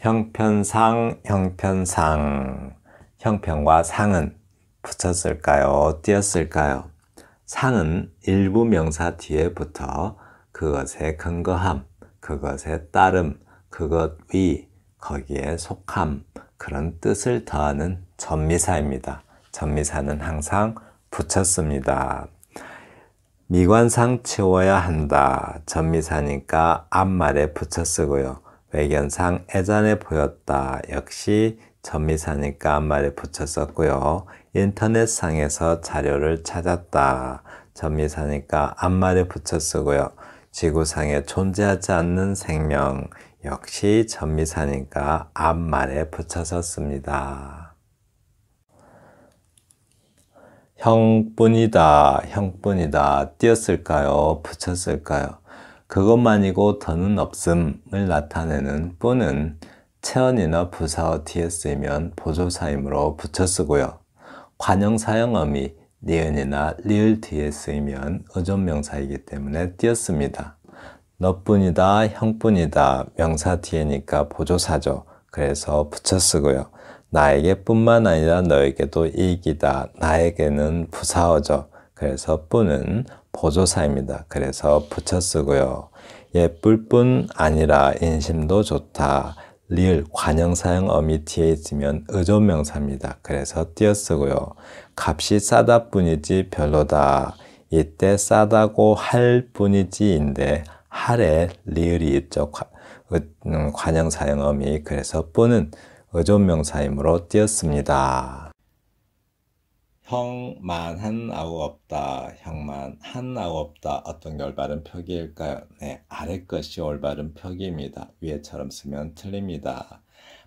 형편상, 형편상. 형편과 상은 붙였을까요? 띄었을까요? 상은 일부 명사 뒤에 붙어 그것에 근거함, 그것에 따름, 그것 위, 거기에 속함 그런 뜻을 더하는 전미사입니다. 전미사는 항상 붙였습니다. 미관상 치워야 한다. 전미사니까 앞말에 붙여 쓰고요. 외견상 애잔해 보였다 역시 전미사니까 앞말에 붙였었고요. 인터넷상에서 자료를 찾았다. 전미사니까 앞말에 붙여 쓰고요. 지구상에 존재하지 않는 생명 역시 전미사니까 앞말에 붙여서 습니다 형뿐이다, 형뿐이다 띄었을까요? 붙였을까요? 그것만이고 더는 없음을 나타내는 뿐은 체언이나 부사어 뒤에 쓰이면 보조사임으로 붙여 쓰고요. 관용사형어미 니은이나 리을 뒤에 쓰이면 의존명사이기 때문에 띄었습니다. 너뿐이다, 형뿐이다, 명사 뒤에니까 보조사죠. 그래서 붙여 쓰고요. 나에게 뿐만 아니라 너에게도 이익이다. 나에게는 부사어죠. 그래서 뿐은 보조사입니다. 그래서 붙여 쓰고요. 예쁠 뿐 아니라 인심도 좋다. 리을 관형사형 어미 뒤에 있으면 의존명사입니다. 그래서 띄어쓰고요. 값이 싸다 뿐이지 별로다. 이때 싸다고 할 뿐이지인데 할에 리을이 있죠. 음, 관형사형 어미 그래서 뿐은 의존명사이므로 띄었습니다. 형만 한아우 없다. 형만 한아우 없다. 어떤 게 올바른 표기일까요? 네, 아래 것이 올바른 표기입니다. 위에처럼 쓰면 틀립니다.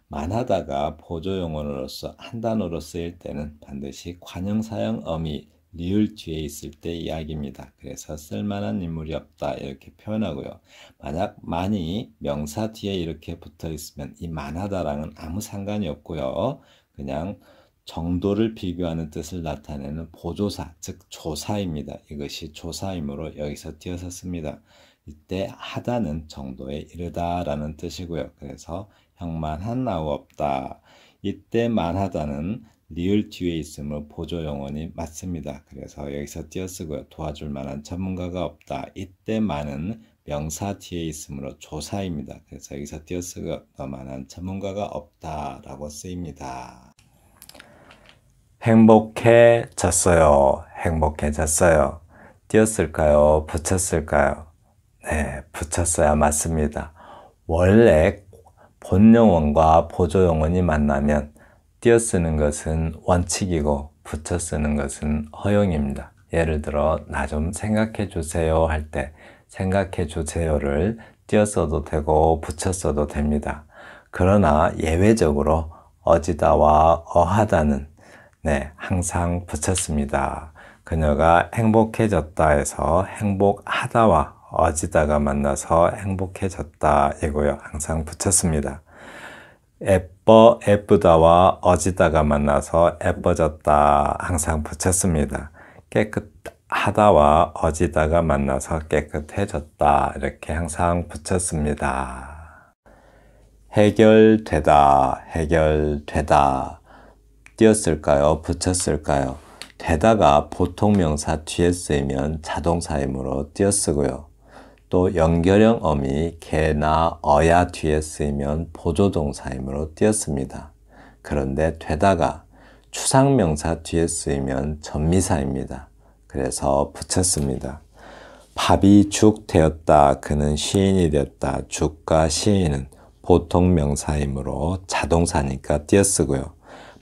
만하다가 보조용언으로서 한 단어로 쓰일 때는 반드시 관형사형 어미 리을 뒤에 있을 때 이야기입니다. 그래서 쓸만한 인물이 없다 이렇게 표현하고요. 만약 많이 명사 뒤에 이렇게 붙어 있으면 이 만하다랑은 아무 상관이 없고요. 그냥 정도를 비교하는 뜻을 나타내는 보조사, 즉 조사입니다. 이것이 조사이므로 여기서 띄어썼습니다. 이때 하다는 정도에 이르다라는 뜻이고요. 그래서 형만한 나우 없다. 이때 만하다는 리을 뒤에 있음을 보조 용언이 맞습니다. 그래서 여기서 띄어쓰고요. 도와줄 만한 전문가가 없다. 이때 만은 명사 뒤에 있으므로 조사입니다. 그래서 여기서 띄어쓰고 만한 전문가가 없다라고 쓰입니다. 행복해졌어요. 행복해졌어요. 띄었을까요? 붙였을까요? 네, 붙였어야 맞습니다. 원래 본용어과 보조용어이 만나면 띄어쓰는 것은 원칙이고 붙여 쓰는 것은 허용입니다. 예를 들어 나 좀 생각해 주세요 할 때 생각해 주세요를 띄어써도 되고 붙여 써도 됩니다. 그러나 예외적으로 어지다와 어하다는 네, 항상 붙였습니다. 그녀가 행복해졌다에서 행복하다와 어지다가 만나서 행복해졌다이고요. 항상 붙였습니다. 예뻐, 예쁘다와 어지다가 만나서 예뻐졌다. 항상 붙였습니다. 깨끗하다와 어지다가 만나서 깨끗해졌다. 이렇게 항상 붙였습니다. 해결되다, 해결되다. 띄었을까요? 붙였을까요? 되다가 보통 명사 뒤에 쓰이면 자동사임으로 띄어쓰고요. 또 연결형 어미 개나 어야 뒤에 쓰이면 보조동사임으로 띄었습니다. 그런데 되다가 추상명사 뒤에 쓰이면 전미사입니다. 그래서 붙였습니다. 밥이 죽 되었다. 그는 시인이 됐다. 죽과 시인은 보통 명사이므로 자동사니까 띄어쓰고요.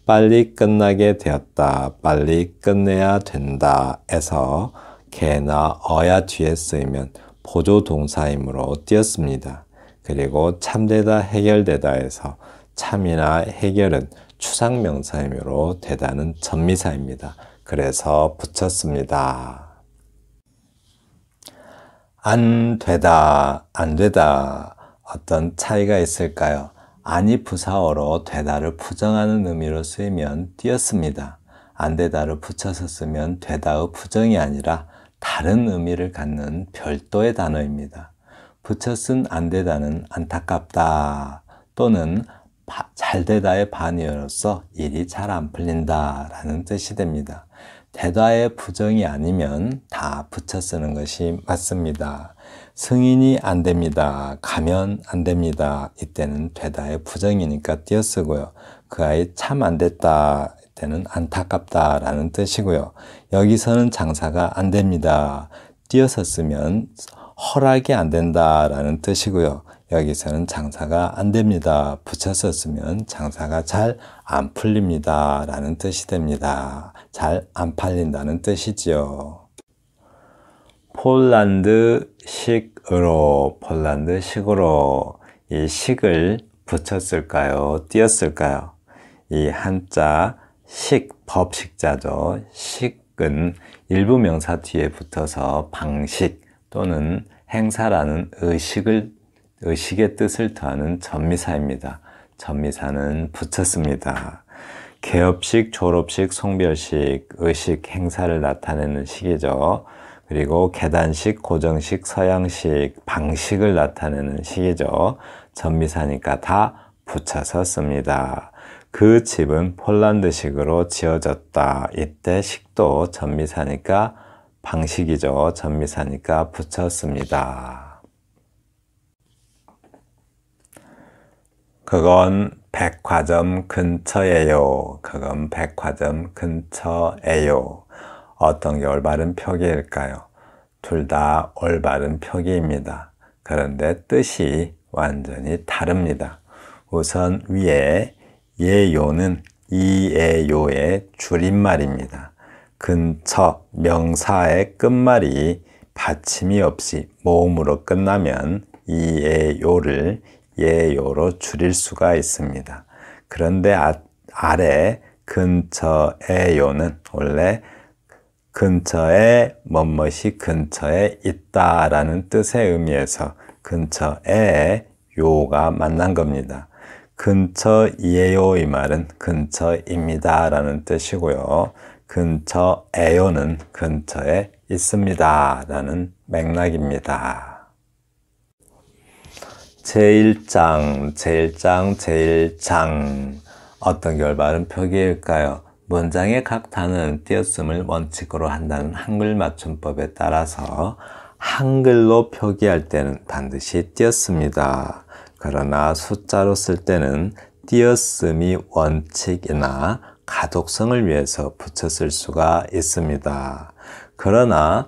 빨리 끝나게 되었다. 빨리 끝내야 된다. 에서 개나 어야 뒤에 쓰이면 보조 동사임으로 띄었습니다. 그리고 참되다 해결되다에서 참이나 해결은 추상 명사임으로되다는 전미사입니다. 그래서 붙였습니다. 안 되다, 안 되다. 어떤 차이가 있을까요? 아니 부사어로 되다를 부정하는 의미로 쓰이면 띄었습니다. 안 되다를 붙여서 쓰면 되다의 부정이 아니라 다른 의미를 갖는 별도의 단어입니다. 붙여 쓴안 되다는 안타깝다 또는 잘 되다의 반의어로서 일이 잘 안 풀린다 라는 뜻이 됩니다. 대다의 부정이 아니면 다 붙여 쓰는 것이 맞습니다. 승인이 안 됩니다. 가면 안 됩니다. 이때는 되다의 부정이니까 띄어쓰고요. 그 아이 참 안 됐다. 이때는 안타깝다. 라는 뜻이고요. 여기서는 장사가 안 됩니다. 띄어서 쓰면 허락이 안 된다. 라는 뜻이고요. 여기서는 장사가 안 됩니다. 붙여서 쓰면 장사가 잘 안 풀립니다. 라는 뜻이 됩니다. 잘 안 팔린다는 뜻이지요. 폴란드식으로 폴란드식으로 이 식을 붙였을까요? 띄었을까요? 이 한자 식, 법식자죠. 식은 일부 명사 뒤에 붙어서 방식 또는 행사라는 의식을 의식의 뜻을 더하는 전미사입니다. 전미사는 붙였습니다. 개업식, 졸업식, 송별식, 의식, 행사를 나타내는 식이죠. 그리고 계단식, 고정식, 서양식, 방식을 나타내는 식이죠. 전미사니까 다 붙여서 씁니다. 그 집은 폴란드식으로 지어졌다. 이때 식도 전미사니까 방식이죠. 전미사니까 붙였습니다. 그건 백화점 근처예요. 그건 백화점 근처예요. 어떤 게 올바른 표기일까요? 둘 다 올바른 표기입니다. 그런데 뜻이 완전히 다릅니다. 우선 위에 예요는 이예요의 줄임말입니다. 근처 명사의 끝말이 받침이 없이 모음으로 끝나면 이예요를 예요로 줄일 수가 있습니다. 그런데 아, 아래 근처에요는 원래 근처에 멋멋이 근처에 있다라는 뜻의 의미에서 근처에 요가 만난 겁니다. 근처이에요 이 말은 근처입니다 라는 뜻이고요. 근처에요는 근처에 있습니다 라는 맥락입니다. 제1장, 제1장, 제1장 어떤 결말은 표기일까요? 문장의 각 단어는 띄었음을 원칙으로 한다는 한글 맞춤법에 따라서 한글로 표기할 때는 반드시 띄었습니다. 그러나 숫자로 쓸 때는 띄었음이 원칙이나 가독성을 위해서 붙였을 수가 있습니다. 그러나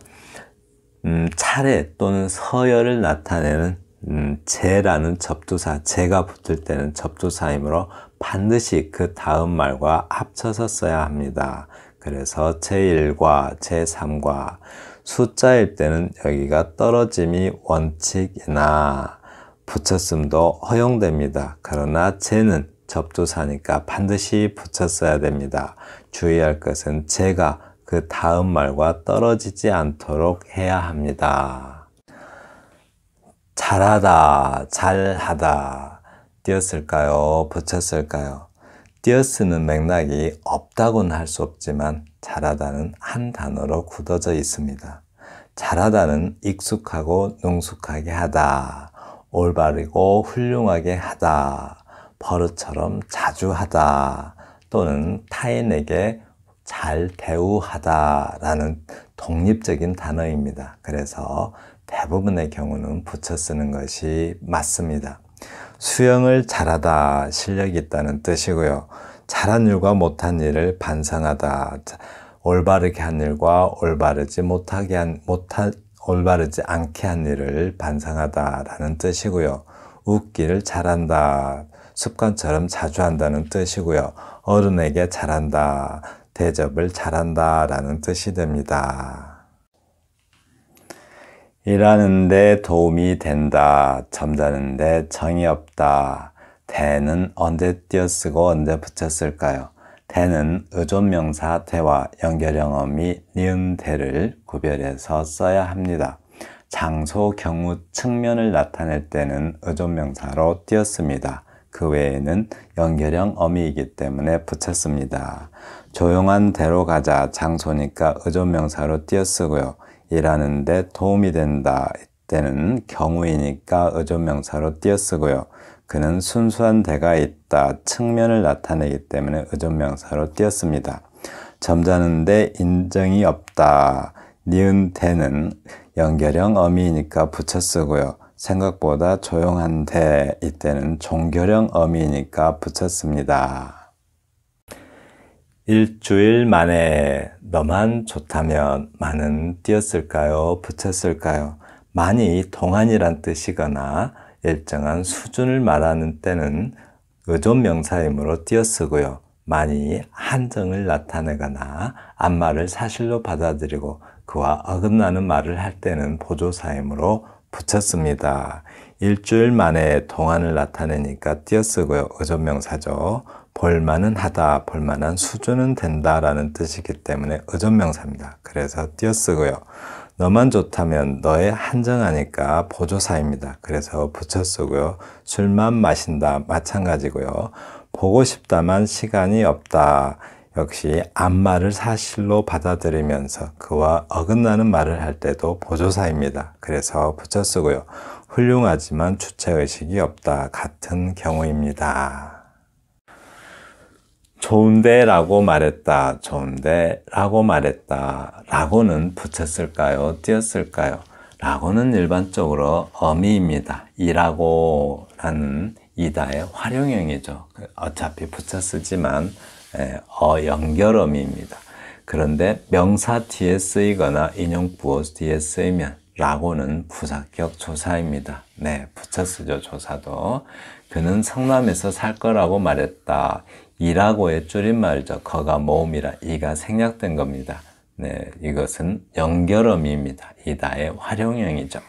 음, 차례 또는 서열을 나타내는 음, 제라는 접두사, 제가 붙을 때는 접두사이므로 반드시 그 다음 말과 합쳐서 써야 합니다. 그래서 제1과 제3과 숫자일 때는 여기가 떨어짐이 원칙이나 붙였음도 허용됩니다. 그러나 제는 접두사니까 반드시 붙였어야 됩니다. 주의할 것은 제가 그 다음 말과 떨어지지 않도록 해야 합니다. 잘하다, 잘하다. 띄었을까요? 붙였을까요? 띄어쓰는 맥락이 없다고는 할 수 없지만 잘하다는 한 단어로 굳어져 있습니다. 잘하다는 익숙하고 능숙하게 하다, 올바르고 훌륭하게 하다, 버릇처럼 자주 하다, 또는 타인에게 잘 대우하다 라는 독립적인 단어입니다. 그래서 대부분의 경우는 붙여 쓰는 것이 맞습니다. 수영을 잘하다, 실력이 있다는 뜻이고요. 잘한 일과 못한 일을 반성하다, 올바르게 한 일과 올바르지 못하게 한, 못하, 올바르지 않게 한 일을 반성하다라는 뜻이고요. 웃기를 잘한다, 습관처럼 자주 한다는 뜻이고요. 어른에게 잘한다, 대접을 잘한다라는 뜻이 됩니다. 일하는데 도움이 된다. 잠자는데 정이 없다. 대는 언제 띄어쓰고 언제 붙였을까요? 대는 의존명사 대와 연결형어미 니은 대를 구별해서 써야 합니다. 장소, 경우, 측면을 나타낼 때는 의존명사로 띄었습니다. 그 외에는 연결형 어미이기 때문에 붙였습니다. 조용한 대로 가자 장소니까 의존명사로 띄어쓰고요. 일하는데 도움이 된다. 때는 경우이니까 의존명사로 띄어쓰고요. 그는 순수한 대가 있다. 측면을 나타내기 때문에 의존명사로 띄었습니다. 점잖은데 인정이 없다. 니은 대는 연결형 어미이니까 붙여 쓰고요. 생각보다 조용한데 이때는 종결형 어미이니까 붙였습니다. 일주일 만에 너만 좋다면 많은 띄었을까요 붙였을까요? 많이 동안이란 뜻이거나 일정한 수준을 말하는 때는 의존 명사이므로 띄어쓰고요. 많이 한정을 나타내거나 앞말을 사실로 받아들이고 그와 어긋나는 말을 할 때는 보조사이므로 붙였습니다. 일주일 만에 동안을 나타내니까 띄어쓰고요. 의존 명사죠. 볼만은 하다, 볼만한 수준은 된다라는 뜻이기 때문에 의존명사입니다 그래서 띄어쓰고요. 너만 좋다면 너의 한정하니까 보조사입니다. 그래서 붙여쓰고요. 술만 마신다, 마찬가지고요. 보고 싶다만 시간이 없다. 역시 안마를 사실로 받아들이면서 그와 어긋나는 말을 할 때도 보조사입니다. 그래서 붙여쓰고요. 훌륭하지만 주체의식이 없다. 같은 경우입니다. 좋은데라고 말했다. 좋은데라고 말했다. 라고는 붙였을까요? 띄었을까요? 라고는 일반적으로 어미입니다. 이라고라는 이다의 활용형이죠. 그 어차피 붙여 쓰지만 예, 어 연결어미입니다. 그런데 명사 뒤에 쓰이거나 인용부호 뒤에 쓰이면 라고는 부사격 조사입니다. 네, 붙여 쓰죠, 조사도. 그는 성남에서 살 거라고 말했다. 이라고의 줄임말이죠. 거가 모음이라 이가 생략된 겁니다. 네, 이것은 연결음입니다. 이다의 활용형이죠.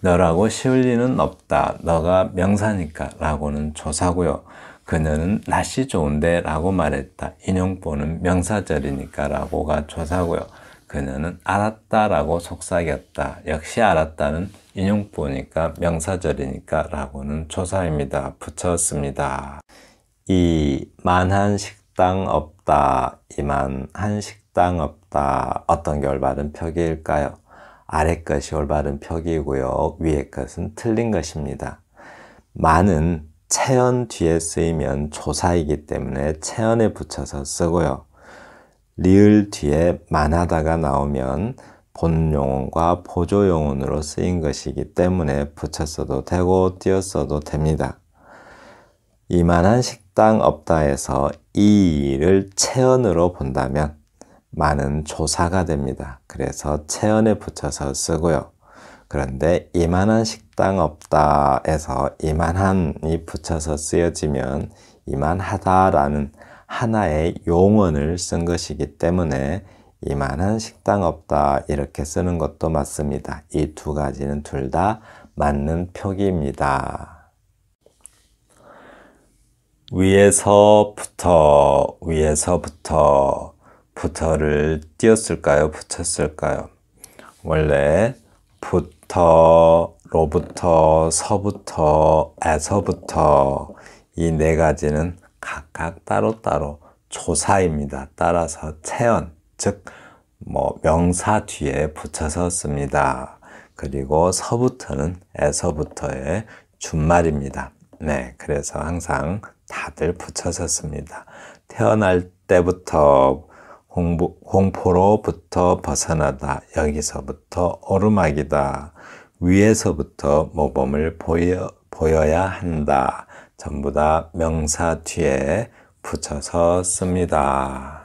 너라고 쉬울 리는 없다. 너가 명사니까 라고는 조사고요. 그녀는 날씨 좋은데 라고 말했다. 인용보는 명사절이니까 라고가 조사고요. 그녀는 알았다 라고 속삭였다. 역시 알았다는 인용보니까 명사절이니까 라고는 조사입니다. 붙였습니다. 이 만한 식당 없다, 이만한 식당 없다 어떤 게 올바른 표기일까요? 아래 것이 올바른 표기이고요. 위에 것은 틀린 것입니다. 많은 체언 뒤에 쓰이면 조사이기 때문에 체언에 붙여서 쓰고요. 리을 뒤에 만하다가 나오면 본용언과 보조용언으로 쓰인 것이기 때문에 붙였어도 되고 띄었어도 됩니다. 이만한 식땅 없다에서 이를 체언으로 본다면 많은 조사가 됩니다. 그래서 체언에 붙여서 쓰고요. 그런데 이만한 식당 없다에서 이만한이 붙여서 쓰여지면 이만하다라는 하나의 용언을 쓴 것이기 때문에 이만한 식당 없다 이렇게 쓰는 것도 맞습니다. 이 두 가지는 둘 다 맞는 표기입니다. 위에서부터 위에서부터 부터를 띄었을까요? 붙였을까요? 원래 부터로부터 서부터 에서부터 이 네 가지는 각각 따로따로 조사입니다. 따라서 체언, 즉, 뭐, 명사 뒤에 붙여서 씁니다. 그리고 서부터는 에서부터의 준말입니다. 네, 그래서 항상 다들 붙여섰습니다. 태어날 때부터 홍보, 홍포로부터 벗어나다. 여기서부터 오르막이다. 위에서부터 모범을 보여, 보여야 한다. 전부 다 명사 뒤에 붙여서 씁니다.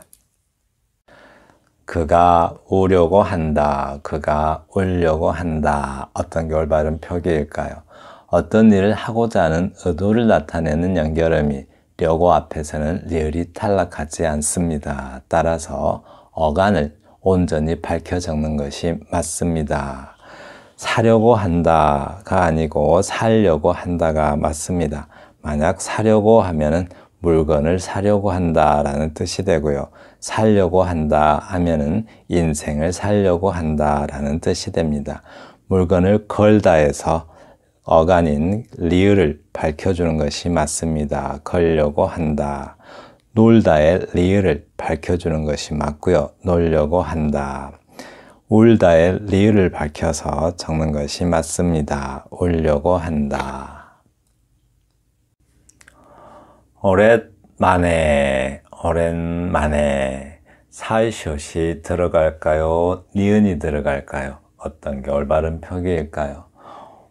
그가 오려고 한다. 그가 울려고 한다. 어떤 게 올바른 표기일까요? 어떤 일을 하고자 하는 의도를 나타내는 연결음이 려고 앞에서는 리을이 탈락하지 않습니다. 따라서 어간을 온전히 밝혀 적는 것이 맞습니다. 사려고 한다가 아니고 살려고 한다가 맞습니다. 만약 사려고 하면은 물건을 사려고 한다라는 뜻이 되고요. 살려고 한다 하면은 인생을 살려고 한다라는 뜻이 됩니다. 물건을 걸다에서 어간인 리을을 밝혀주는 것이 맞습니다. 걸려고 한다. 놀다의 리을을 밝혀주는 것이 맞고요. 놀려고 한다. 울다의 리을을 밝혀서 적는 것이 맞습니다. 울려고 한다. 오랜만에, 오랜만에 사이시이 들어갈까요? 니은이 들어갈까요? 어떤 게 올바른 표기일까요?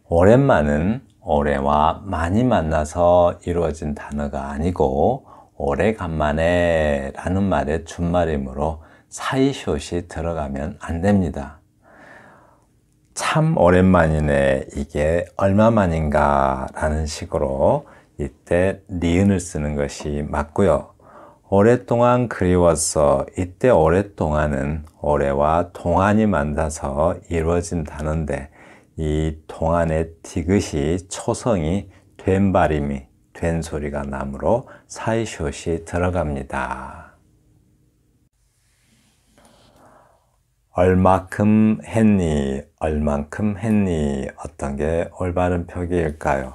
오랜만은 올해와 많이 만나서 이루어진 단어가 아니고 오래간만에 라는 말의 준말이므로 사이숏이 들어가면 안 됩니다. 참 오랜만이네 이게 얼마만인가 라는 식으로 이때 니은을 쓰는 것이 맞고요. 오랫동안 그리웠어 이때 오랫동안은 올해와 동안이 만나서 이루어진 단어인데 이동안의 디귿이 초성이 된 발음이 된 소리가 나므로 사이숑이 들어갑니다. 얼마큼 했니? 얼만큼 했니? 어떤 게 올바른 표기일까요?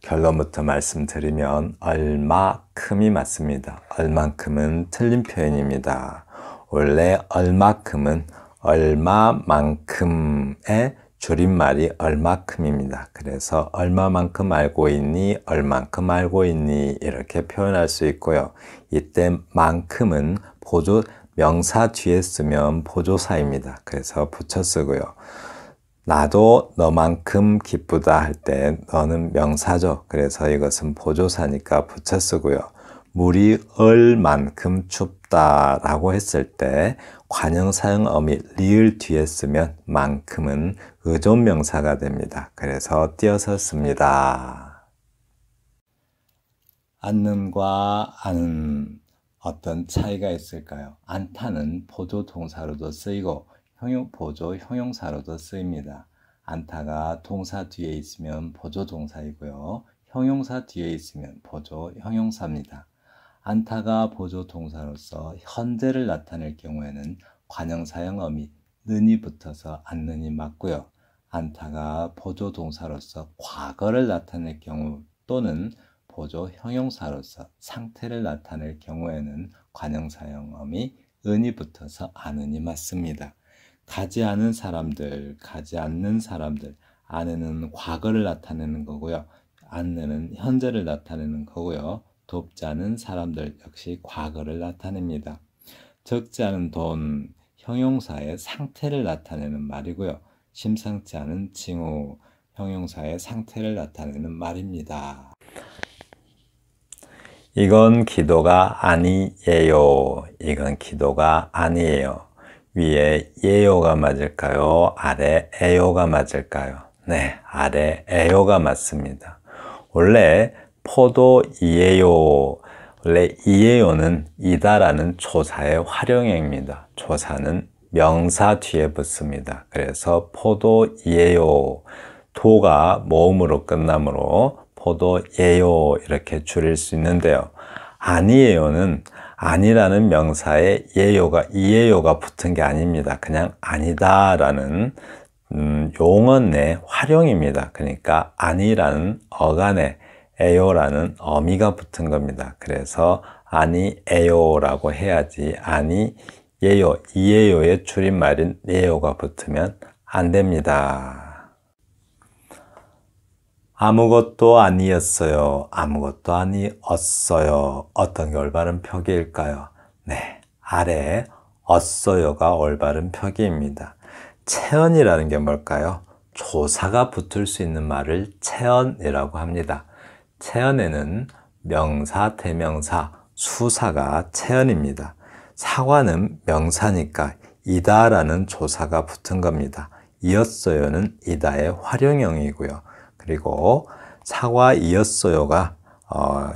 결론부터 말씀드리면 얼마큼이 맞습니다. 얼만큼은 틀린 표현입니다. 원래 얼마큼은 얼마만큼의 줄임말이 얼마큼입니다. 그래서 얼마만큼 알고 있니, 얼만큼 알고 있니 이렇게 표현할 수 있고요. 이때 만큼은 보조 명사 뒤에 쓰면 보조사입니다. 그래서 붙여 쓰고요. 나도 너만큼 기쁘다 할 때 너는 명사죠. 그래서 이것은 보조사니까 붙여 쓰고요. 물이 얼만큼 춥다라고 했을 때 관형 사형 어미 리을 뒤에 쓰면 만큼은 의존 명사가 됩니다. 그래서 띄어서 씁니다. 앉는과 아는 어떤 차이가 있을까요? 안타는 보조 동사로도 쓰이고 형용 보조 형용사로도 쓰입니다. 안타가 동사 뒤에 있으면 보조 동사이고요. 형용사 뒤에 있으면 보조 형용사입니다. 안타가 보조 동사로서 현재를 나타낼 경우에는 관형사형어미 는이 붙어서 안 느니 맞고요. 안타가 보조 동사로서 과거를 나타낼 경우 또는 보조 형용사로서 상태를 나타낼 경우에는 관형사형어미 은이 붙어서 안은이 맞습니다. 가지 않은 사람들, 가지 않는 사람들, 아은은 과거를 나타내는 거고요. 안는은 현재를 나타내는 거고요. 돕지 않은 사람들 역시 과거를 나타냅니다. 적지 않은 돈, 형용사의 상태를 나타내는 말이고요. 심상치 않은 징후, 형용사의 상태를 나타내는 말입니다. 이건 기도가 아니에요. 이건 기도가 아니에요. 위에 예요가 맞을까요? 아래 에요가 맞을까요? 네, 아래 에요가 맞습니다. 원래 포도이에요. 원래 이에요는 이다라는 조사의 활용형입니다. 조사는 명사 뒤에 붙습니다. 그래서 포도이요 도가 모음으로 끝나므로 포도예요 이렇게 줄일 수 있는데요. 아니에요는 아니라는 명사에 예요가 이예요가 붙은 게 아닙니다. 그냥 아니다라는 음, 용언의 활용입니다. 그러니까 아니라는 어간에 에요라는 어미가 붙은 겁니다. 그래서 아니 에요라고 해야지 아니 예요 이예요의 줄임말인 예요가 붙으면 안 됩니다. 아무것도 아니었어요. 아무것도 아니었어요. 어떤 게 올바른 표기일까요? 네, 아래 었어요가 올바른 표기입니다. 체언이라는 게 뭘까요? 조사가 붙을 수 있는 말을 체언이라고 합니다. 체언에는 명사, 대명사, 수사가 체언입니다. 사과는 명사니까 이다라는 조사가 붙은 겁니다. 이었어요는 이다의 활용형이고요. 그리고 사과이었어요가 어,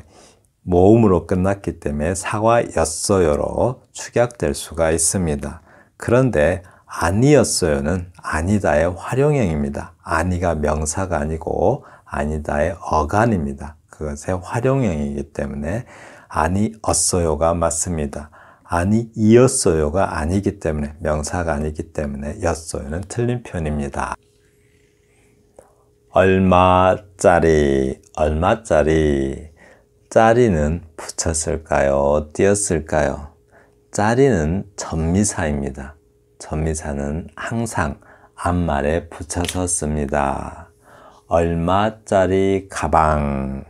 모음으로 끝났기 때문에 사과였어요로 축약될 수가 있습니다. 그런데 아니었어요는 아니다의 활용형입니다. 아니가 명사가 아니고 아니다의 어간입니다. 그것의 활용형이기 때문에 아니었어요가 맞습니다. 아니이었어요가 아니기 때문에 명사가 아니기 때문에 였어요는 틀린 편입니다 얼마짜리 얼마짜리 짜리는 붙였을까요? 띄었을까요? 짜리는 전미사입니다. 전미사는 항상 앞말에 붙여서 씁니다. 얼마짜리 가방,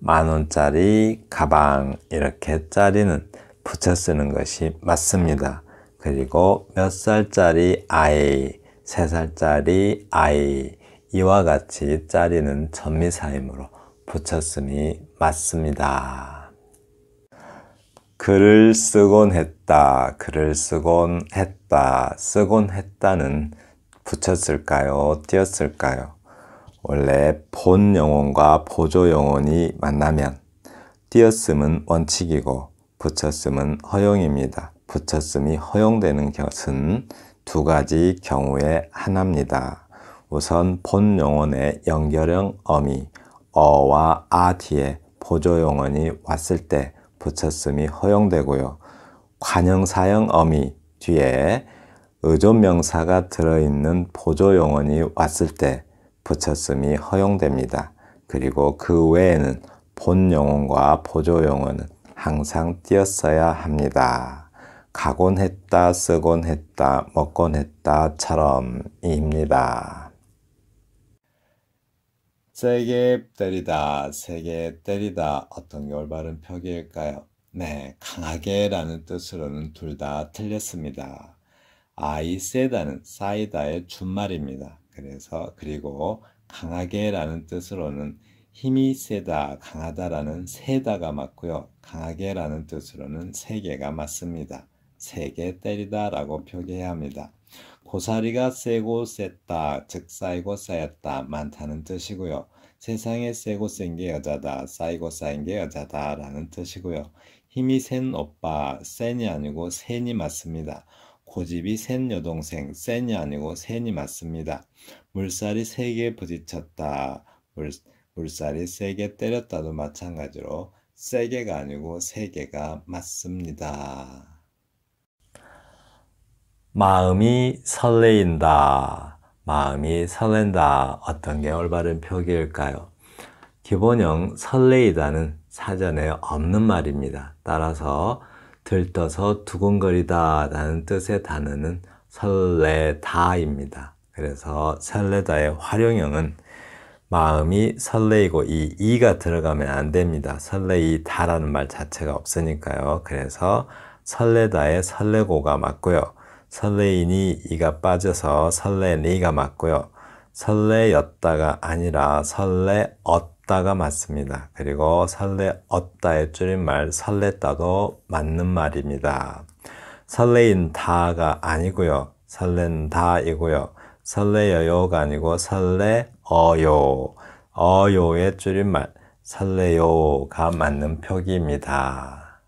만원짜리 가방 이렇게 짜리는 붙여 쓰는 것이 맞습니다. 그리고 몇 살짜리 아이, 세 살짜리 아이 이와 같이 짜리는 전미사임으로 붙였음니 맞습니다. 글을 쓰곤 했다, 글을 쓰곤 했다, 쓰곤 했다는 붙였을까요? 띄었을까요? 원래 본 영혼과 보조 영혼이 만나면 띄었음은 원칙이고 붙였음은 허용입니다. 붙였음이 허용되는 것은 두 가지 경우에 하나입니다. 우선 본 영혼의 연결형 어미 어와 아 뒤에 보조 영혼이 왔을 때 붙였음이 허용되고요. 관형사형 어미 뒤에 의존명사가 들어있는 보조 영혼이 왔을 때 붙였음이 허용됩니다. 그리고 그 외에는 본 영혼과 보조 영혼은 항상 띄었어야 합니다. 가곤 했다, 쓰곤 했다, 먹곤 했다처럼입니다. 세게 때리다, 세게 때리다 어떤 게 올바른 표기일까요? 네, 강하게 라는 뜻으로는 둘 다 틀렸습니다. 아이 세다는 사이다의 준말입니다. 그래서 그리고 강하게라는 뜻으로는 힘이 세다, 강하다라는 세다가 맞고요. 강하게라는 뜻으로는 세게가 맞습니다. 세게 때리다라고 표기해야 합니다. 고사리가 세고 셌다, 즉 쌓이고 쌓였다, 많다는 뜻이고요. 세상에 세고 센 게 여자다, 쌓이고 쌓인 게 여자다라는 뜻이고요. 힘이 센 오빠, 센이 아니고 센이 맞습니다. 고집이 센 여동생 센이 아니고 센이 맞습니다. 물살이 세게 부딪혔다. 물, 물살이 세게 때렸다도 마찬가지로 세게가 아니고 세게가 맞습니다. 마음이 설레인다. 마음이 설렌다. 어떤 게 올바른 표기일까요? 기본형 설레이다는 사전에 없는 말입니다. 따라서 들떠서 두근거리다라는 뜻의 단어는 설레다입니다. 그래서 설레다의 활용형은 마음이 설레이고 이 이가 들어가면 안 됩니다. 설레이다라는 말 자체가 없으니까요. 그래서 설레다의 설레고가 맞고요. 설레이니 이가 빠져서 설레니가 맞고요. 설레였다가 아니라 설레었 다 싶다가 맞습니다. 그리고 설레었다의 줄임말 설렜다도 맞는 말입니다. 설레인다가 아니고요. 설렌다이고요. 설레여요가 아니고 설레어요. 어요의 줄임말 설레요가 맞는 표기입니다.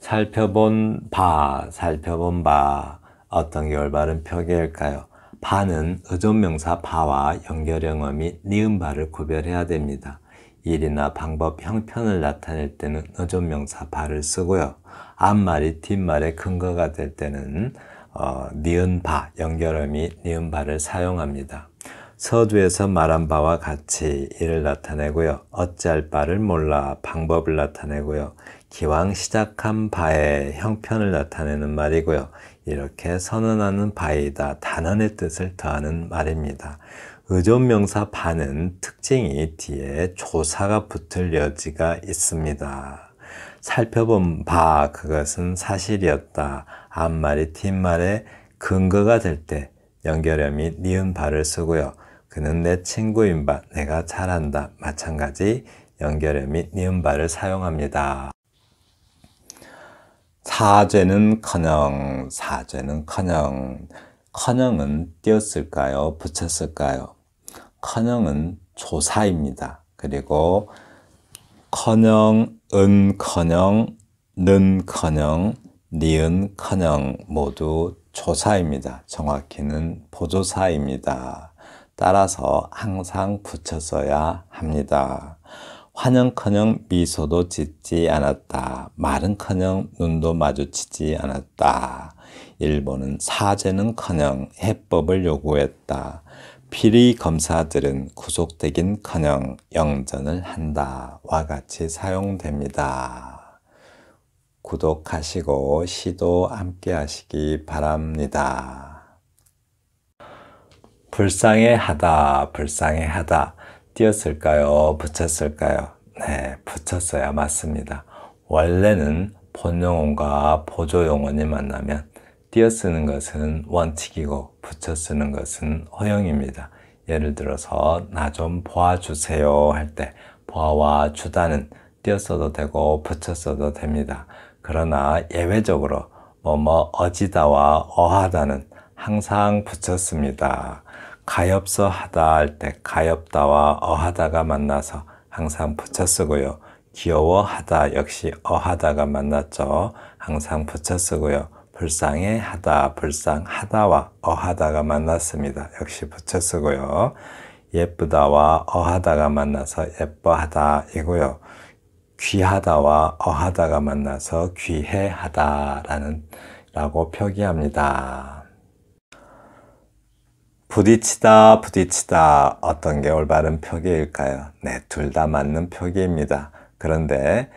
살펴본 바, 살펴본 바 어떤 게 올바른 표기일까요? 바는 의존명사 바와 연결형어 및 니은바를 구별해야 됩니다. 일이나 방법, 형편을 나타낼 때는 어존명사 바를 쓰고요. 앞말이 뒷말의 근거가 될 때는 어, 니은바, 연결음이 니은바를 사용합니다. 서두에서 말한 바와 같이 이를 나타내고요. 어찌할 바를 몰라 방법을 나타내고요. 기왕 시작한 바의 형편을 나타내는 말이고요. 이렇게 선언하는 바이다 단언의 뜻을 더하는 말입니다. 의존명사 반은 특징이 뒤에 조사가 붙을 여지가 있습니다. 살펴본 바 그것은 사실이었다. 앞말이 뒷말에 근거가 될 때 연결음이 니은 바를 쓰고요. 그는 내 친구인 바 내가 잘한다. 마찬가지 연결음이 니은 바를 사용합니다. 사제는커녕 사제는커녕 커녕은 띄었을까요? 붙였을까요? 커녕은 조사입니다. 그리고 커녕은커녕 는커녕 니은커녕 모두 조사입니다. 정확히는 보조사입니다. 따라서 항상 붙였어야 합니다. 환영커녕 미소도 짓지 않았다. 말은커녕 눈도 마주치지 않았다. 일본은 사죄는커녕 해법을 요구했다. 피리 검사들은 구속되긴커녕 영전을 한다와 같이 사용됩니다. 구독하시고 시도 함께 하시기 바랍니다. 불쌍해하다, 불쌍해하다. 띄었을까요? 붙였을까요? 네, 붙였어야 맞습니다. 원래는 본용어과 보조용어이 만나면 띄어쓰는 것은 원칙이고 붙여 쓰는 것은 허용입니다. 예를 들어서 나 좀 보아주세요 할 때 보아와 주다는 띄어써도 되고 붙여 써도 됩니다. 그러나 예외적으로 뭐 뭐 어지다와 어하다는 항상 붙였습니다. 가엾어 하다 할 때 가엾다와 어하다가 만나서 항상 붙여 쓰고요. 귀여워 하다 역시 어하다가 만났죠. 항상 붙여 쓰고요. 불쌍해 하다, 불쌍하다와 어하다가 만났습니다. 역시 붙여 쓰고요. 예쁘다와 어하다가 만나서 예뻐하다이고요. 귀하다와 어하다가 만나서 귀해하다라는 라고 표기합니다. 부딪히다 부딪히다 어떤 게 올바른 표기일까요? 네, 둘 다 맞는 표기입니다. 그런데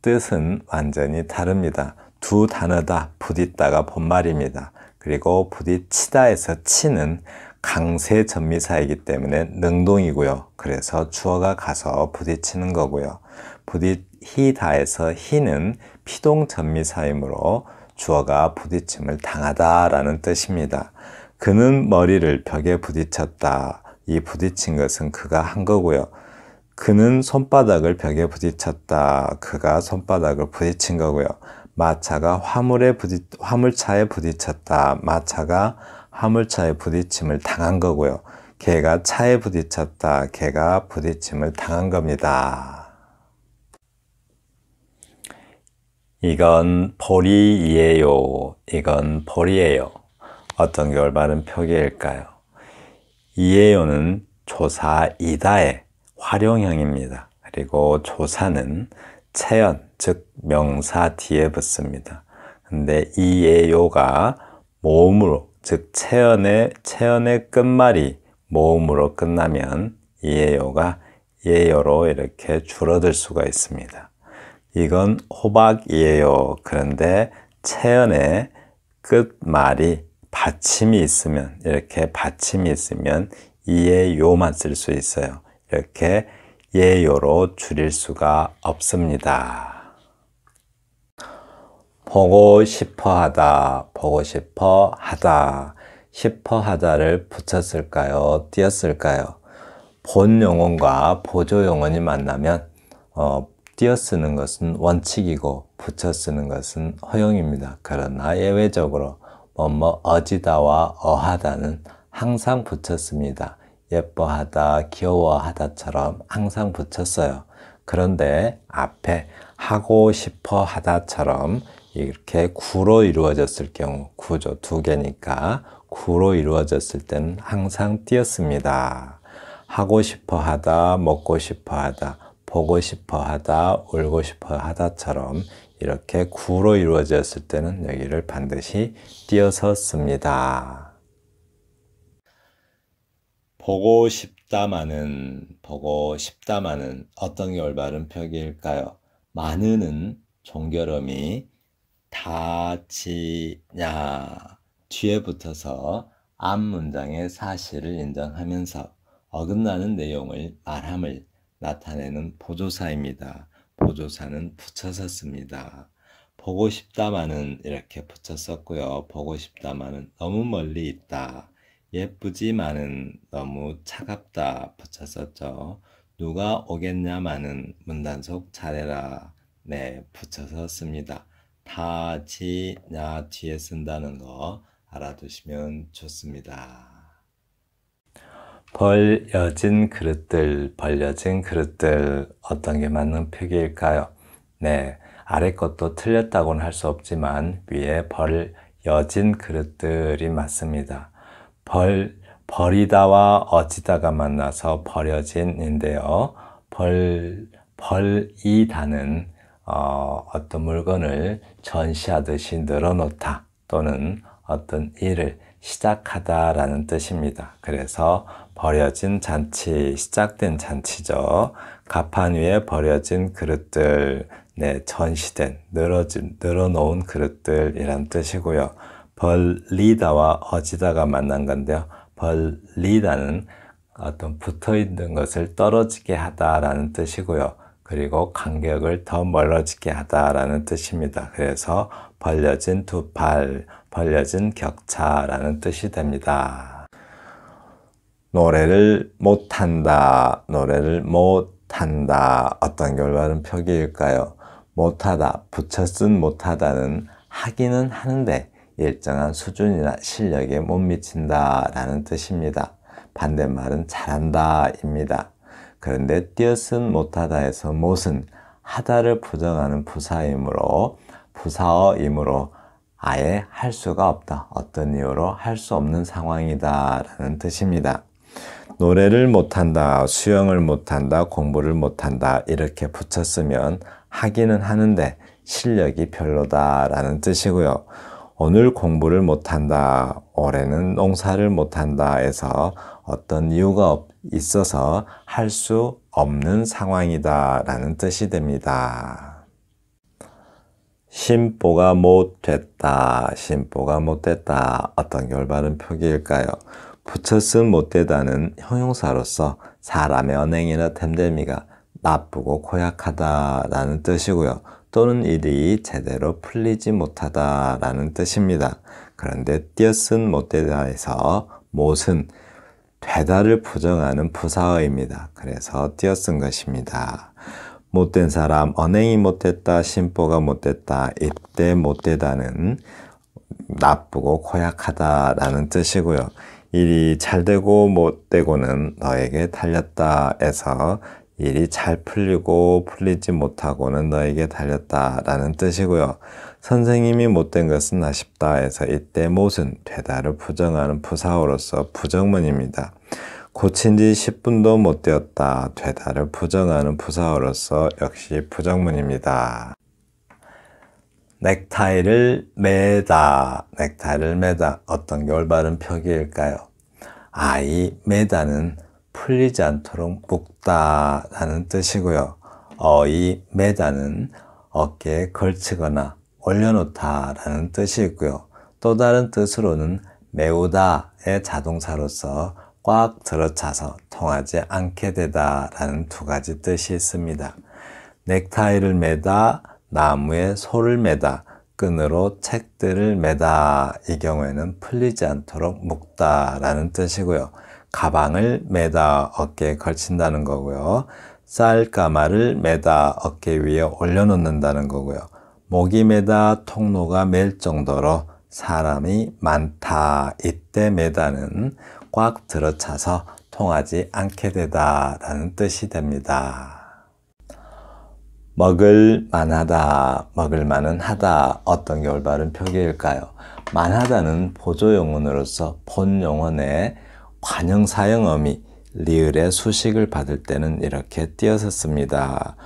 뜻은 완전히 다릅니다. 두 단어다 부딪다가 본말입니다. 그리고 부딪히다에서 치는 강세 전미사이기 때문에 능동이고요. 그래서 주어가 가서 부딪히는 거고요. 부딪히다에서 히는 피동 전미사이므로 주어가 부딪힘을 당하다라는 뜻입니다. 그는 머리를 벽에 부딪혔다. 이 부딪힌 것은 그가 한 거고요. 그는 손바닥을 벽에 부딪혔다. 그가 손바닥을 부딪힌 거고요. 마차가 화물에 부딪, 화물차에 부딪혔다. 마차가 화물차에 부딪힘을 당한 거고요. 개가 차에 부딪혔다. 개가 부딪힘을 당한 겁니다. 이건 벌이예요 이건 벌이예요 어떤 게 올바른 표기일까요? 이해요는 조사이다의 활용형입니다. 그리고 조사는 체연, 즉 명사 뒤에 붙습니다. 근데 이예요가 모음으로, 즉 체연의, 체연의 끝말이 모음으로 끝나면 이예요가 예요로 이렇게 줄어들 수가 있습니다. 이건 호박이에요. 그런데 체연의 끝말이 받침이 있으면 이렇게 받침이 있으면 이에요만 쓸 수 있어요. 이렇게 예요로 줄일 수가 없습니다. 보고 싶어 하다, 보고 싶어 하다, 싶어 하다를 붙였을까요? 띄었을까요? 본 용언과 보조 용언이 만나면 어, 띄어쓰는 것은 원칙이고 붙여쓰는 것은 허용입니다. 그러나 예외적으로 뭐뭐 어지다와 어하다는 항상 붙였습니다. 예뻐하다, 귀여워하다처럼 항상 붙였어요. 그런데 앞에 하고 싶어 하다처럼 이렇게 구로 이루어졌을 경우 구조 두 개니까 구로 이루어졌을 때는 항상 띄었습니다. 하고 싶어 하다, 먹고 싶어 하다, 보고 싶어 하다, 울고 싶어 하다처럼 이렇게 구로 이루어졌을 때는 여기를 반드시 띄어서 씁니다. 보고 싶다마는 보고 싶다마는 어떤 게 올바른 표기일까요? 많은은 종결음이 다치냐 뒤에 붙어서 앞 문장의 사실을 인정하면서 어긋나는 내용을 말함을 나타내는 보조사입니다. 보조사는 붙여썼습니다. 보고 싶다마는 이렇게 붙여썼고요 보고 싶다마는 너무 멀리 있다. 예쁘지마는 너무 차갑다 붙였었죠. 누가 오겠냐마는 문단속 잘해라. 네, 붙여서 씁니다. 다, 지, 냐 뒤에 쓴다는 거 알아두시면 좋습니다. 벌려진 그릇들, 벌려진 그릇들 어떤 게 맞는 표기일까요? 네, 아래 것도 틀렸다고는 할 수 없지만 위에 벌여진 그릇들이 맞습니다. 벌, 버리다와 어지다가 만나서 버려진인데요. 벌, 벌이다는 어, 어떤 물건을 전시하듯이 늘어놓다 또는 어떤 일을 시작하다라는 뜻입니다. 그래서 버려진 잔치, 시작된 잔치죠. 가판 위에 버려진 그릇들, 네, 전시된, 늘어진, 늘어놓은 그릇들이란 뜻이고요. 벌리다와 어지다가 만난 건데요. 벌리다는 어떤 붙어 있는 것을 떨어지게 하다라는 뜻이고요. 그리고 간격을 더 멀어지게 하다라는 뜻입니다. 그래서 벌려진 두 발, 벌려진 격차라는 뜻이 됩니다. 노래를 못한다, 노래를 못한다. 어떤 결말은 표기일까요? 못하다, 붙여 쓴 못하다는 하기는 하는데 일정한 수준이나 실력에 못 미친다 라는 뜻입니다. 반대말은 잘한다 입니다. 그런데 띄어쓴 못하다에서 못은 하다를 부정하는 부사이므로 부사어이므로 아예 할 수가 없다. 어떤 이유로 할 수 없는 상황이다. 라는 뜻입니다. 노래를 못한다, 수영을 못한다, 공부를 못한다 이렇게 붙였으면 하기는 하는데 실력이 별로다 라는 뜻이고요. 오늘 공부를 못한다, 올해는 농사를 못한다 해서 어떤 이유가 있어서 할 수 없는 상황이다 라는 뜻이 됩니다. 심보가 못됐다. 심보가 못됐다. 어떤 결말은 표기일까요? 붙처쓴 못되다는 형용사로서 사람의 언행이나 템데미가 나쁘고 고약하다라는 뜻이고요. 또는 일이 제대로 풀리지 못하다라는 뜻입니다. 그런데 띄어쓴 못되다에서 못은 되다를 부정하는 부사어입니다. 그래서 띄어쓴 것입니다. 못된 사람, 언행이 못했다심보가 못됐다, 이때 못되다는 나쁘고 고약하다라는 뜻이고요. 일이 잘 되고 못 되고는 너에게 달렸다에서 일이 잘 풀리고 풀리지 못하고는 너에게 달렸다라는 뜻이고요. 선생님이 못된 것은 아쉽다에서 이때 못은 되다를 부정하는 부사어로서 부정문입니다. 고친 지 10분도 못 되었다. 되다를 부정하는 부사어로서 역시 부정문입니다. 넥타이를 매다. 넥타이를 매다. 어떤 게 올바른 표기일까요? 아, 이 매다는 풀리지 않도록 묶다 라는 뜻이고요. 어, 이 매다는 어깨에 걸치거나 올려놓다 라는 뜻이 있고요. 또 다른 뜻으로는 매우다의 자동사로서 꽉 들어차서 통하지 않게 되다라는 두 가지 뜻이 있습니다. 넥타이를 매다, 나무에 소를 매다, 끈으로 책들을 매다 이 경우에는 풀리지 않도록 묶다라는 뜻이고요. 가방을 매다 어깨에 걸친다는 거고요. 쌀가마를 매다 어깨 위에 올려놓는다는 거고요. 목이 매다 통로가 맬 정도로 사람이 많다. 이때 매다는 꽉 들어차서 통하지 않게 되다 라는 뜻이 됩니다. 먹을 만하다, 먹을 만은 하다 어떤 게 올바른 표기일까요? 만하다는 보조용언으로서 본용언의 관형사형어미 리을의 수식을 받을 때는 이렇게 띄어썼습니다.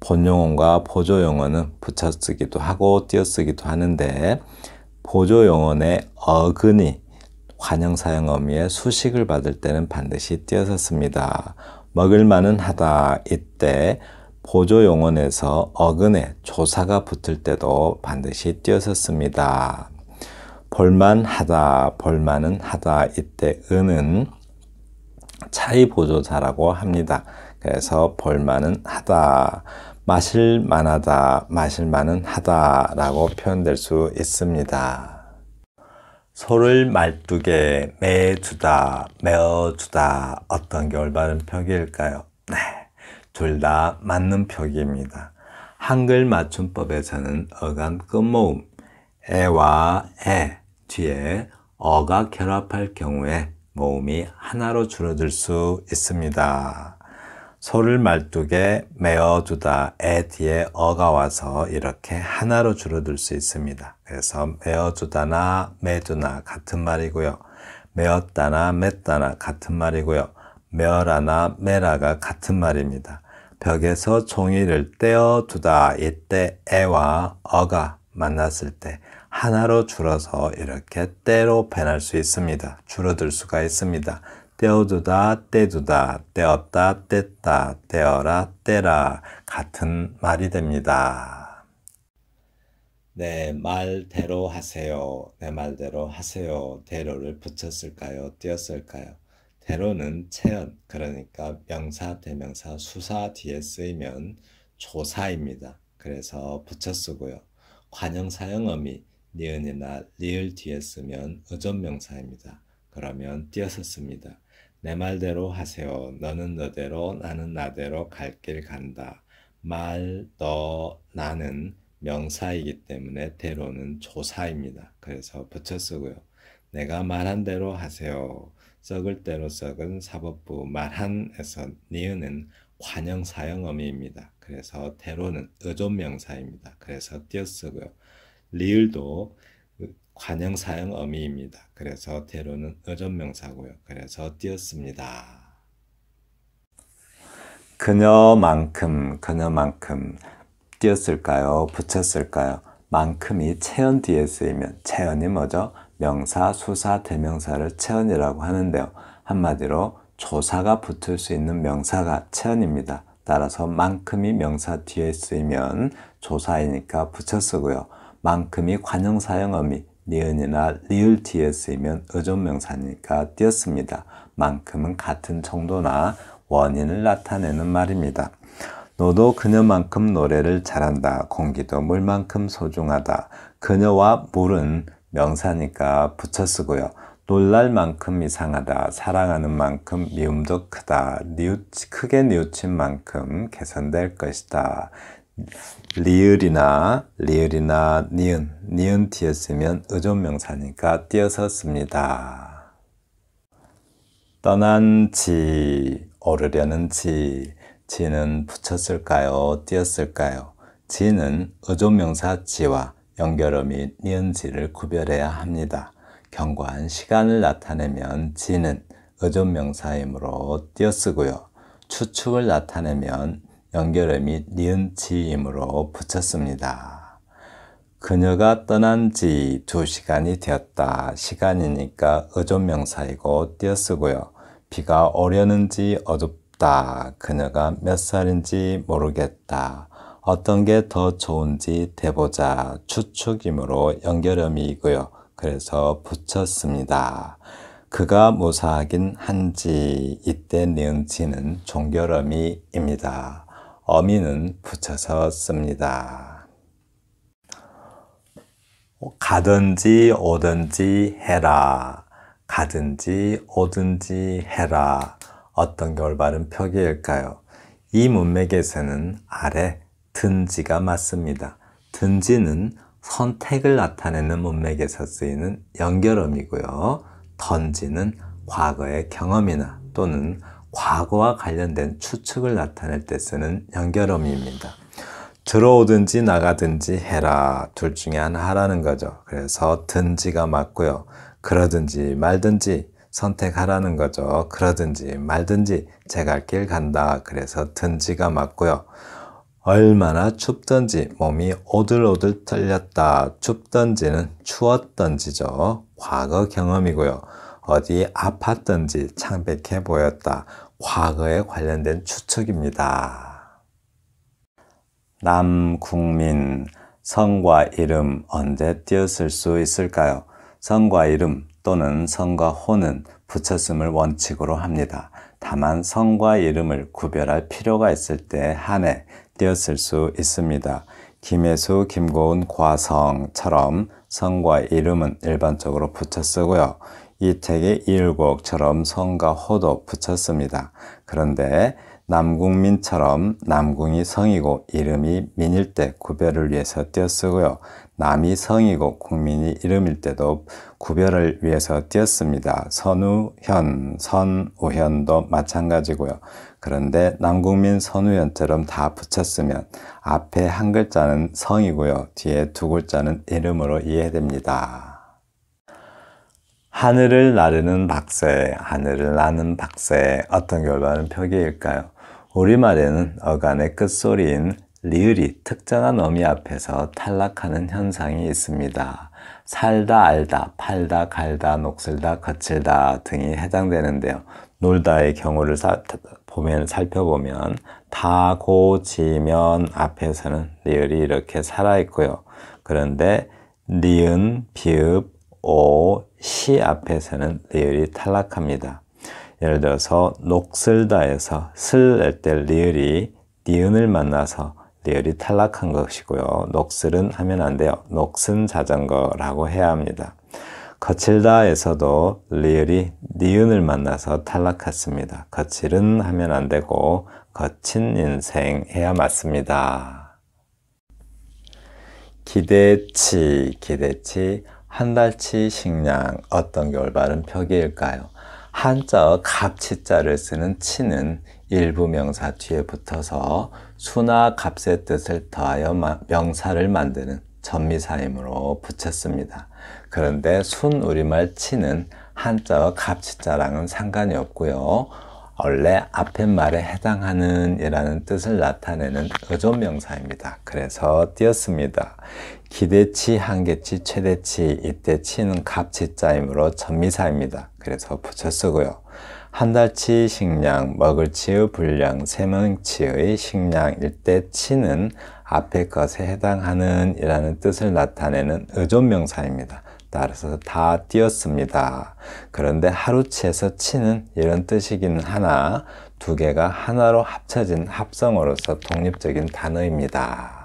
본용언과 보조용언은 붙여쓰기도 하고 띄어쓰기도 하는데 보조용언의 어근이 환영사형 어미의 수식을 받을 때는 반드시 띄어섰습니다. 먹을만은 하다 이때 보조용언에서 어근에 조사가 붙을 때도 반드시 띄어섰습니다. 볼만하다, 볼만은 하다 이때 은은 차이 보조사라고 합니다. 그래서 볼만은 하다, 마실만하다, 마실만은 하다라고 표현될 수 있습니다. 소를 말뚝에 매주다, 매어주다 어떤 게 올바른 표기일까요? 네, 둘 다 맞는 표기입니다. 한글 맞춤법에서는 어감 끝모음 에와 에 뒤에 어가 결합할 경우에 모음이 하나로 줄어들 수 있습니다. 소를 말뚝에 메어두다 에 뒤에 어가 와서 이렇게 하나로 줄어들 수 있습니다. 그래서 메어두다나 메두나 같은 말이고요. 메었다나 맸다나 같은 말이고요. 메어라나 메라가 같은 말입니다. 벽에서 종이를 떼어두다 이때 에와 어가 만났을 때 하나로 줄어서 이렇게 때로 변할 수 있습니다. 줄어들 수가 있습니다. 떼어두다떼두다 떼었다, 뗐다, 떼어라, 떼라 같은 말이 됩니다. 내 네, 말대로 하세요. 내 말대로 하세요. 대로를 붙였을까요? 띄었을까요? 대로는 체언, 그러니까 명사, 대명사, 수사 뒤에 쓰이면 조사입니다. 그래서 붙여 쓰고요. 관형, 사형 어미, 니은이나 리을 뒤에 쓰면 의존명사입니다. 그러면 띄어서 씁니다. 내 말대로 하세요. 너는 너대로 나는 나대로 갈 길 간다. 말, 너, 나는 명사이기 때문에 대로는 조사입니다. 그래서 붙여 쓰고요. 내가 말한 대로 하세요. 썩을 대로 썩은 사법부 말한에서 니은은 관형사형어미입니다. 그래서 대로는 의존명사입니다. 그래서 띄어쓰고요. 리을도 관형사형 어미입니다. 그래서 대로는 의전명사고요. 그래서 띄었습니다 그녀만큼, 그녀만큼 띄었을까요 붙였을까요? 만큼이 체언 뒤에 쓰이면 체언이 뭐죠? 명사, 수사, 대명사를 체언이라고 하는데요. 한마디로 조사가 붙을 수 있는 명사가 체언입니다. 따라서 만큼이 명사 뒤에 쓰이면 조사이니까 붙여 쓰고요. 만큼이 관형사형 어미, 니은이나 리을 뒤에 쓰이면 의존명사니까 띄었습니다. 만큼은 같은 정도나 원인을 나타내는 말입니다. 너도 그녀만큼 노래를 잘한다. 공기도 물만큼 소중하다. 그녀와 물은 명사니까 붙여 쓰고요. 놀랄 만큼 이상하다. 사랑하는 만큼 미움도 크다. 뉘우치, 크게 뉘우친 만큼 개선될 것이다. 리을이나 리을이나 니은, 니은티였으면 의존명사니까 띄어섰습니다 떠난 지, 오르려는 지, 지는 붙였을까요? 뛰었을까요? 지는 의존명사 지와 연결음이 니은지를 구별해야 합니다. 경과한 시간을 나타내면 지는 의존명사이므로 띄어쓰고요. 추측을 나타내면 연결의 및 니은치임으로 붙였습니다. 그녀가 떠난 지 2시간이 되었다. 시간이니까 의존명사이고 띄어쓰고요. 비가 오려는지 어둡다. 그녀가 몇 살인지 모르겠다. 어떤 게 더 좋은지 대보자. 추측이므로 연결음이고요. 그래서 붙였습니다. 그가 무사하긴 한지 이때 니은치는 종결음이입니다. 어미는 붙여서 씁니다. 가든지 오든지 해라. 가든지 오든지 해라. 어떤 게 올바른 표기일까요? 이 문맥에서는 아래 든지가 맞습니다. 든지는 선택을 나타내는 문맥에서 쓰이는 연결음이고요. 던지는 과거의 경험이나 또는 과거와 관련된 추측을 나타낼 때 쓰는 연결어미입니다. 들어오든지 나가든지 해라. 둘 중에 하나 하라는 거죠. 그래서 든지가 맞고요. 그러든지 말든지 선택하라는 거죠. 그러든지 말든지 제갈 길 간다. 그래서 든지가 맞고요. 얼마나 춥던지 몸이 오들오들 떨렸다. 춥던지는 추웠던지죠. 과거 경험이고요. 어디 아팠던지 창백해 보였다. 과거에 관련된 추측입니다. 남국민 성과 이름 언제 띄었을 수 있을까요? 성과 이름 또는 성과 호는 붙였음을 원칙으로 합니다. 다만 성과 이름을 구별할 필요가 있을 때 한해 띄었을 수 있습니다. 김혜수, 김고은, 과성처럼 성과 이름은 일반적으로 붙여 쓰고요. 이책의 일곡처럼 성과 호도 붙였습니다. 그런데 남궁민처럼 남궁이 성이고 이름이 민일 때 구별을 위해서 띄어쓰고요. 남이 성이고 국민이 이름일 때도 구별을 위해서 띄었습니다. 선우현, 선우현도 마찬가지고요. 그런데 남궁민, 선우현처럼 다 붙였으면 앞에 한 글자는 성이고요. 뒤에 두 글자는 이름으로 이해됩니다. 하늘을 나르는 박새, 하늘을 나는 박새 어떤 결과는 표기일까요? 우리말에는 어간의 끝소리인 리을이 특정한 어미 앞에서 탈락하는 현상이 있습니다. 살다, 알다, 팔다, 갈다, 녹슬다, 거칠다 등이 해당되는데요. 놀다의 경우를 사, 보면 살펴보면 다고 지면 앞에서는 리을이 이렇게 살아있고요. 그런데 니은, 비읍, O, 시 앞에서는 리을이 탈락합니다. 예를 들어서 녹슬다에서 슬낼때 리을이 니은을 만나서 리을이 탈락한 것이고요. 녹슬은 하면 안 돼요. 녹슨 자전거라고 해야 합니다. 거칠다에서도 리을이 니은을 만나서 탈락했습니다. 거칠은 하면 안 되고 거친 인생 해야 맞습니다. 기대치, 기대치. 한 달치 식량 어떤 게 올바른 표기일까요? 한자어 갑치자를 쓰는 치는 일부 명사 뒤에 붙어서 수나 값의 뜻을 더하여 명사를 만드는 전미사임으로 붙였습니다. 그런데 순 우리말 치는 한자어 갑치자랑은 상관이 없고요. 원래 앞에 말에 해당하는 이라는 뜻을 나타내는 의존명사입니다. 그래서 띄었습니다. 기대치, 한계치, 최대치, 이때 치는 값치자이므로 전미사입니다. 그래서 붙여 쓰고요. 한 달치 식량, 먹을 치의 분량, 세명치의 식량, 일대 치는 앞의 것에 해당하는 이라는 뜻을 나타내는 의존명사입니다. 따라서 다 뛰었습니다. 그런데 하루치에서 치는 이런 뜻이긴 하나 두 개가 하나로 합쳐진 합성어로서 독립적인 단어입니다.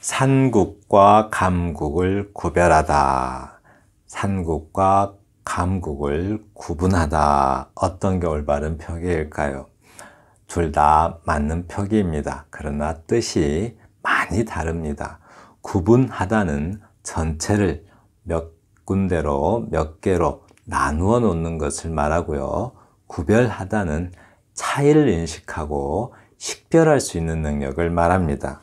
산국과 감국을 구별하다. 산국과 감국을 구분하다. 어떤 게 올바른 표기일까요? 둘 다 맞는 표기입니다. 그러나 뜻이 많이 다릅니다. 구분하다는 전체를 몇 군데로 몇 개로 나누어 놓는 것을 말하고요. 구별하다는 차이를 인식하고 식별할 수 있는 능력을 말합니다.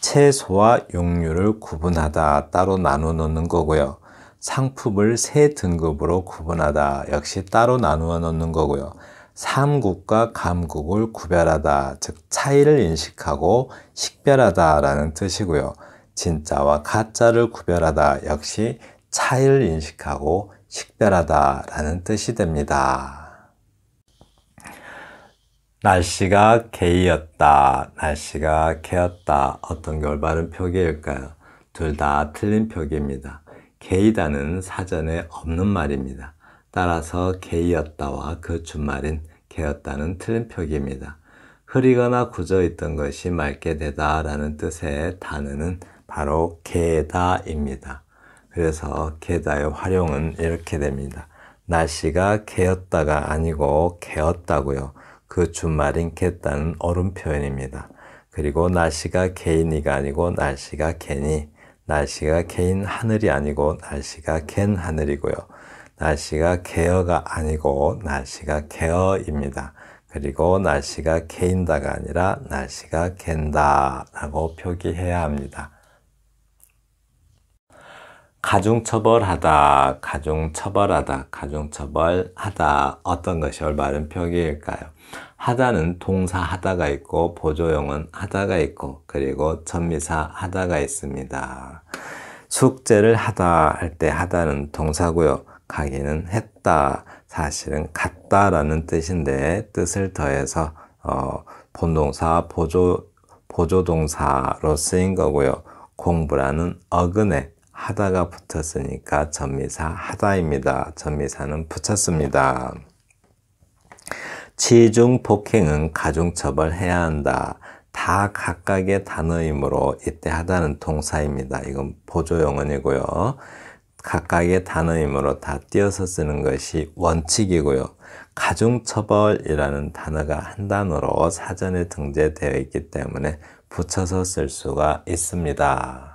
채소와 육류를 구분하다 따로 나누어 놓는 거고요. 상품을 세 등급으로 구분하다 역시 따로 나누어 놓는 거고요. 삼국과 감국을 구별하다, 즉 차이를 인식하고 식별하다라는 뜻이고요. 진짜와 가짜를 구별하다 역시 차이를 인식하고 식별하다라는 뜻이 됩니다. 날씨가 개이었다, 날씨가 개였다 어떤 게 올바른 표기일까요? 둘 다 틀린 표기입니다. 개이다는 사전에 없는 말입니다. 따라서 개이었다와 그주말인 개였다는 틀린 표기입니다. 흐리거나 굳어 있던 것이 맑게 되다라는 뜻의 단어는 바로 게다입니다 그래서 게다의 활용은 이렇게 됩니다. 날씨가 개였다가 아니고 개었다고요. 그 준말인 개다는 어른 표현입니다. 그리고 날씨가 개인이가 아니고 날씨가 개니, 날씨가 개인 하늘이 아니고 날씨가 갠 하늘이고요. 날씨가 개어가 아니고 날씨가 개어입니다. 그리고 날씨가 개인다가 아니라 날씨가 갠다라고 표기해야 합니다. 가중처벌하다, 가중처벌하다, 가중처벌하다 어떤 것이 올바른 표기일까요? 하다는 동사 하다가 있고 보조용은 하다가 있고 그리고 전미사 하다가 있습니다. 숙제를 하다 할 때 하다는 동사고요. 가기는 했다. 사실은 갔다라는 뜻인데 뜻을 더해서 어, 본동사 보조 보조동사로 쓰인 거고요. 공부라는 어근에 하다가 붙었으니까 전미사 하다입니다. 전미사는 붙였습니다. 치중 폭행은 가중처벌해야 한다. 다 각각의 단어이므로 이때 하다는 동사입니다. 이건 보조용언이고요. 각각의 단어이므로 다 띄어서 쓰는 것이 원칙이고요. 가중처벌이라는 단어가 한 단어로 사전에 등재되어 있기 때문에 붙여서 쓸 수가 있습니다.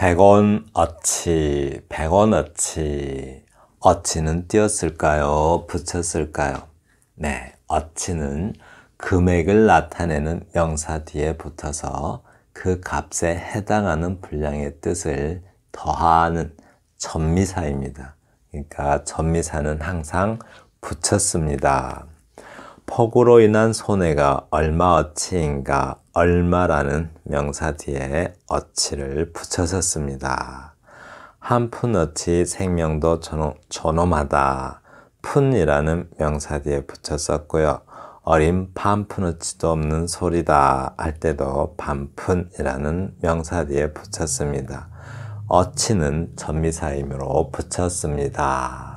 백원어치백원어치 어치는 띄었을까요? 붙였을까요? 네, 어치는 금액을 나타내는 명사 뒤에 붙어서 그 값에 해당하는 분량의 뜻을 더하는 전미사입니다. 그러니까 전미사는 항상 붙였습니다. 폭우로 인한 손해가 얼마어치인가 얼마라는 명사 뒤에 어치를 붙여서 습니다한푼 어치 생명도 존엄하다 푼이라는 명사 뒤에 붙였었고요. 어린 반푼 어치도 없는 소리다 할 때도 반푼이라는 명사 뒤에 붙였습니다. 어치는 전미사이므로 붙였습니다.